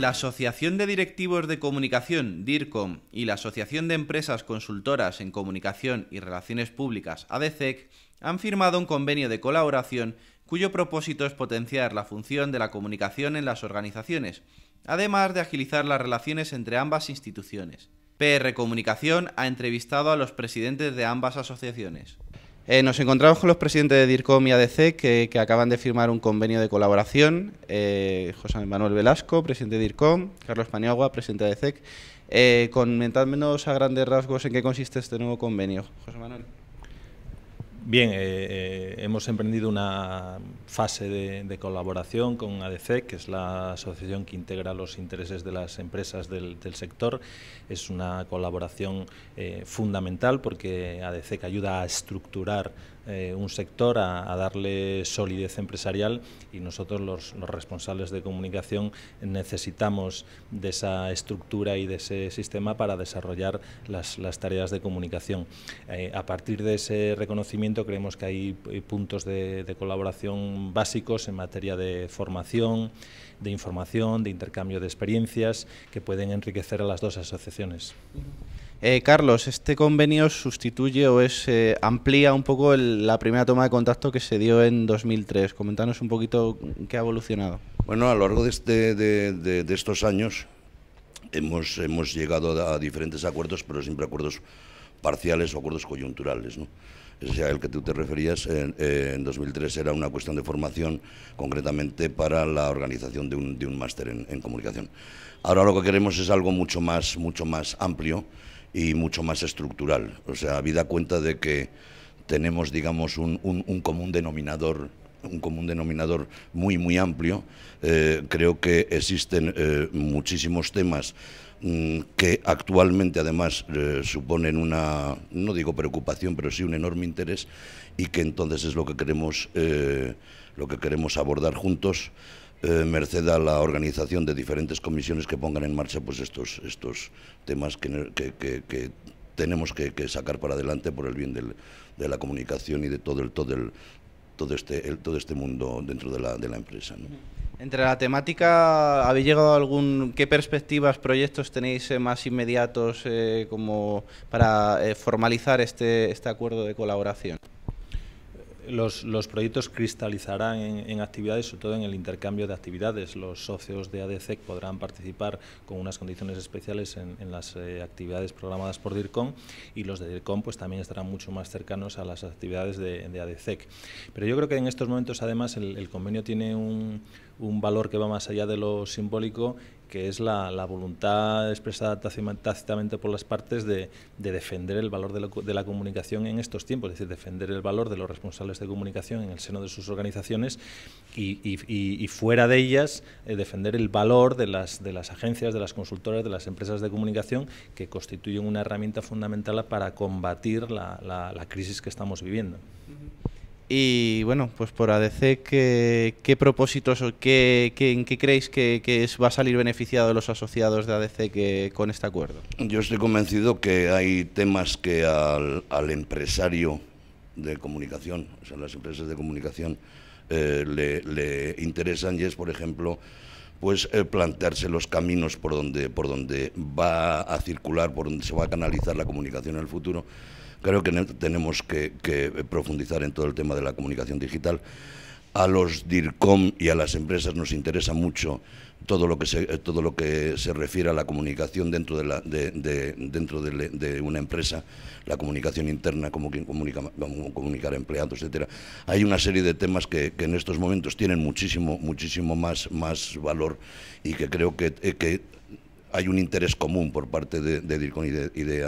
la Asociación de Directivos de Comunicación, DIRCOM, y la Asociación de Empresas Consultoras en Comunicación y Relaciones Públicas, ADCEC, han firmado un convenio de colaboración cuyo propósito es potenciar la función de la comunicación en las organizaciones, además de agilizar las relaciones entre ambas instituciones. PR Comunicación ha entrevistado a los presidentes de ambas asociaciones. Eh, nos encontramos con los presidentes de DIRCOM y ADC que, acaban de firmar un convenio de colaboración. Eh, José Manuel Velasco, presidente de DIRCOM, Carlos Paniagua, presidente de ADC. Eh, Comentadnos a grandes rasgos en qué consiste este nuevo convenio. José Manuel. Bien, eh, eh, hemos emprendido una fase de, colaboración con ADC, que es la asociación que integra los intereses de las empresas del, sector. Es una colaboración eh, fundamental porque ADC ayuda a estructurar un sector, a, darle solidez empresarial y nosotros los, responsables de comunicación necesitamos de esa estructura y de ese sistema para desarrollar las tareas de comunicación. a partir de ese reconocimiento creemos que hay eh, puntos de, colaboración básicos en materia de formación, de información, de intercambio de experiencias que pueden enriquecer a las dos asociaciones. Eh, Carlos, este convenio sustituye o es eh, amplía un poco la primera toma de contacto que se dio en 2003. Coméntanos un poquito qué ha evolucionado. Bueno, a lo largo este, de, de estos años hemos, hemos llegado a diferentes acuerdos, pero siempre acuerdos parciales o acuerdos coyunturales. ¿no? Ese el que tú te referías, en, 2003 era una cuestión de formación concretamente para la organización de un, de un máster en, comunicación. Ahora lo que queremos es algo mucho más, mucho más amplio y mucho más estructural. O sea, habida cuenta de que tenemos, digamos, un, un común denominador un común denominador muy, muy amplio. Eh, creo que existen eh, muchísimos temas mm, que actualmente además eh, suponen una, no digo preocupación, pero sí un enorme interés y que entonces es lo que queremos, lo que queremos abordar juntos. merced a la organización de diferentes comisiones que pongan en marcha pues estos, estos temas que, tenemos que, sacar para adelante por el bien de la comunicación y de todo el, todo el, todo este, todo este mundo dentro de la, de la empresa. Entre la temática, ¿habéis llegado algún... ¿Qué perspectivas, proyectos tenéis eh, más inmediatos eh, como para eh, formalizar este, este acuerdo de colaboración? los, proyectos cristalizarán en, actividades, sobre todo en el intercambio de actividades. Los socios de ADCEC podrán participar con unas condiciones especiales en, las eh, actividades programadas por DIRCOM y los de DIRCOM pues, también estarán mucho más cercanos a las actividades de, de ADCEC. Pero yo creo que en estos momentos, además, el convenio tiene un, un valor que va más allá de lo simbólico, que es la, voluntad expresada tácitamente por las partes de, defender el valor de, la comunicación en estos tiempos, es decir, defender el valor de los responsables de comunicación en el seno de sus organizaciones y, fuera de ellas eh, defender el valor de las, de las agencias, de las consultoras, de las empresas de comunicación que constituyen una herramienta fundamental para combatir la, crisis que estamos viviendo. Y bueno, pues por ADC, ¿qué, propósitos o qué, en qué creéis que, va a salir beneficiado los asociados de ADC con este acuerdo? Yo estoy convencido que hay temas que al, empresario de comunicación, o sea, las empresas de comunicación, eh, le, interesan y es, por ejemplo, pues eh, plantearse los caminos por donde, por donde va a circular, por donde se va a canalizar la comunicación en el futuro Creo que tenemos que, eh, profundizar en todo el tema de la comunicación digital a los DIRCOM y a las empresas nos interesa mucho todo lo que se, eh, todo lo que se refiere a la comunicación dentro de, la, de, dentro de, una empresa, la comunicación interna, cómo comunicar a empleados, etcétera. Hay una serie de temas que, en estos momentos tienen muchísimo, muchísimo más, más valor y que creo que, eh, que hay un interés común por parte de, de DIRCON y de, y de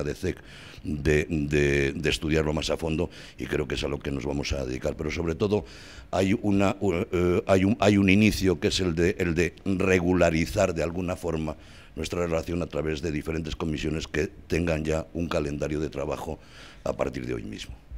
de, estudiarlo más a fondo y creo que es a lo que nos vamos a dedicar. Pero sobre todo hay, una, eh, un, inicio que es el el de regularizar de alguna forma nuestra relación a través de diferentes comisiones que tengan ya un calendario de trabajo a partir de hoy mismo.